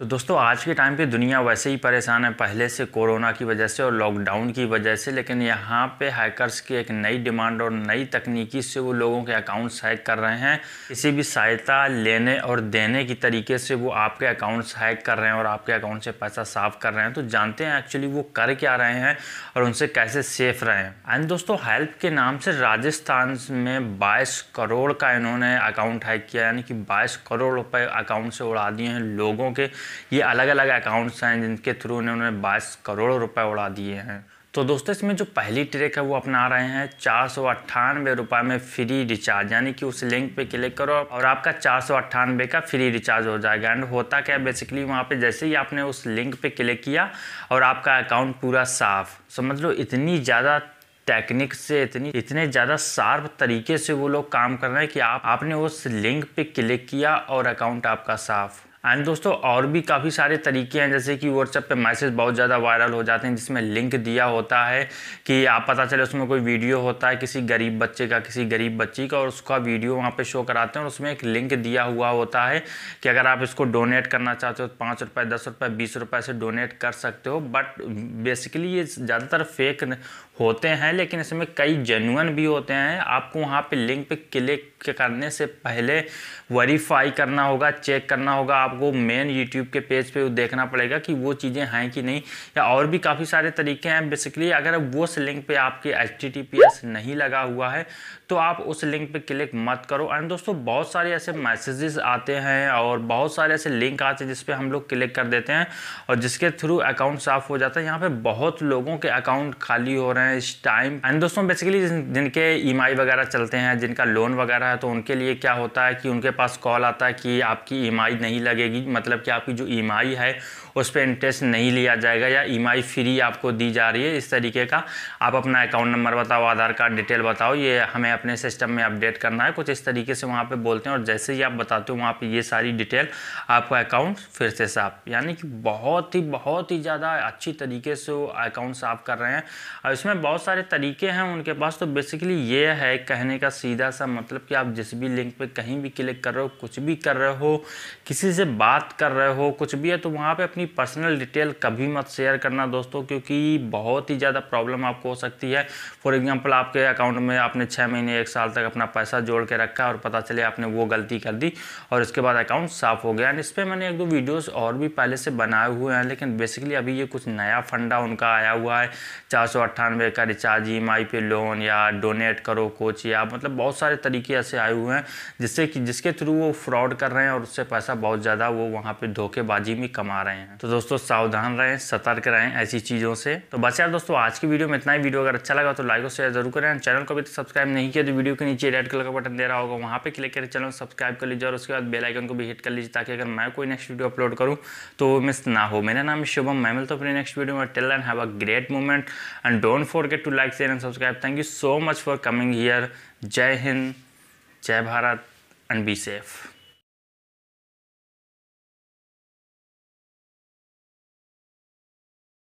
तो दोस्तों आज के टाइम पे दुनिया वैसे ही परेशान है पहले से कोरोना की वजह से और लॉकडाउन की वजह से लेकिन यहाँ पे हैकर्स की एक नई डिमांड और नई तकनीकी से वो लोगों के अकाउंट्स हैक कर रहे हैं किसी भी सहायता लेने और देने की तरीके से वो आपके अकाउंट्स हैक कर रहे हैं और आपके अकाउंट से पैसा साफ कर रहे हैं तो जानते हैं एक्चुअली वो कर क्या रहे हैं और उनसे कैसे सेफ रहे हैं एंड दोस्तों हेल्प के नाम से राजस्थान में बाईस करोड़ का इन्होंने अकाउंट हैक किया यानी कि बाईस करोड़ रुपये अकाउंट से उड़ा दिए हैं लोगों के ये अलग अलग अकाउंट्स हैं जिनके थ्रू ने उन्होंने बाईस करोड़ रुपए उड़ा दिए हैं तो दोस्तों इसमें जो पहली ट्रिक है वो अपना रहे हैं चार सौ अट्ठानबे रुपये में फ्री रिचार्ज यानी कि उस लिंक पे क्लिक करो और आपका चार सौ अट्ठानबे का फ्री रिचार्ज हो जाएगा एंड होता क्या बेसिकली वहाँ पे जैसे ही आपने उस लिंक पे क्लिक किया और आपका अकाउंट पूरा साफ समझ लो इतनी ज़्यादा टेक्निक से इतनी इतने ज़्यादा शार्प तरीके से वो लोग काम कर रहे हैं कि आप आपने उस लिंक पे क्लिक किया और अकाउंट आपका साफ़ एंड दोस्तों और भी काफ़ी सारे तरीके हैं जैसे कि व्हाट्सएप पे मैसेज बहुत ज़्यादा वायरल हो जाते हैं जिसमें लिंक दिया होता है कि आप पता चले उसमें कोई वीडियो होता है किसी गरीब बच्चे का किसी गरीब बच्ची का और उसका वीडियो वहाँ पे शो कराते हैं और उसमें एक लिंक दिया हुआ होता है कि अगर आप इसको डोनेट करना चाहते हो तो पाँच रुपये दस रुपये बीस रुपये से डोनेट कर सकते हो बट बेसिकली ये ज़्यादातर फेक होते हैं लेकिन इसमें कई जेनुअन भी होते हैं आपको वहाँ पर लिंक पर क्लिक करने से पहले वेरीफाई करना होगा चेक करना होगा आपको मेन यूट्यूब के पेज पे देखना पड़ेगा कि वो चीज़ें हैं कि नहीं या और भी काफ़ी सारे तरीके हैं बेसिकली अगर वो लिंक पे आपके एच नहीं लगा हुआ है तो आप उस लिंक पे क्लिक मत करो एंड दोस्तों बहुत सारे ऐसे मैसेजेस आते हैं और बहुत सारे ऐसे लिंक आते हैं जिसपे हम लोग क्लिक कर देते हैं और जिसके थ्रू अकाउंट साफ़ हो जाता है यहाँ पे बहुत लोगों के अकाउंट खाली हो रहे हैं इस टाइम एंड दोस्तों बेसिकली जिनके ई e वगैरह चलते हैं जिनका लोन वगैरह है तो उनके लिए क्या होता है कि उनके पास कॉल आता है कि आपकी ई e नहीं लगे लगेगी मतलब कि आपकी जो ई e है उस पर इंटरेस्ट नहीं लिया जाएगा या ई e फ्री आपको दी जा रही है इस तरीके का आप अपना अकाउंट नंबर बताओ आधार कार्ड डिटेल बताओ ये हमें अपने सिस्टम में अपडेट करना है कुछ इस तरीके से वहाँ पर बोलते हैं और जैसे ही आप बताते हो वहाँ पर ये सारी डिटेल आपका अकाउंट फिर से साफ यानी कि बहुत ही बहुत ही ज़्यादा अच्छी तरीके से अकाउंट साफ कर रहे हैं और इसमें बहुत सारे तरीके हैं उनके पास तो बेसिकली ये है कहने का सीधा सा मतलब कि आप जिस भी लिंक पे कहीं भी क्लिक कर रहे हो कुछ भी कर रहे हो किसी से बात कर रहे हो कुछ भी है तो वहाँ पे अपनी पर्सनल डिटेल कभी मत शेयर करना दोस्तों क्योंकि बहुत ही ज़्यादा प्रॉब्लम आपको हो सकती है फॉर एग्जांपल आपके अकाउंट में आपने छः महीने एक साल तक अपना पैसा जोड़ के रखा और पता चले आपने वो गलती कर दी और इसके बाद अकाउंट साफ़ हो गया एंड इस पर मैंने एक दो वीडियोज़ और भी पहले से बनाए हुए हैं लेकिन बेसिकली अभी ये कुछ नया फंडा उनका आया हुआ है चार का रिचार्ज ई e पे लोन या डोनेट करो कुछ या मतलब बहुत सारे तरीके ऐसे आए हुए हैं जिससे कि जिसके थ्रू वो फ्रॉड कर रहे हैं और उससे पैसा बहुत ज़्यादा ज़्यादा वो वहाँ पे धोखेबाजी में कमा रहे हैं तो दोस्तों सावधान रहें सतर्क रहें ऐसी चीज़ों से तो बस यार दोस्तों आज की वीडियो में इतना ही वीडियो अगर अच्छा लगा तो लाइक और शेयर जरूर करें चैनल को अभी तक सब्सक्राइब नहीं किया तो वीडियो के नीचे रेड कलर का बटन दे रहा होगा वहाँ पर क्लिक करके चैनल सब्सक्राइब कर लीजिए और उसके बाद बेलाइकन को भी हिट कर लीजिए ताकि अगर मैं कोई नेक्स्ट वीडियो अपलोड करूँ तो मिस ना हो मेरा नाम शुभम मैं मिलता हूँ अपने नेक्स्ट वीडियो में tell and have a great moment and don't forget to like share and subscribe thank you so much for coming here जय हिंद जय भारत एंड बी सेफ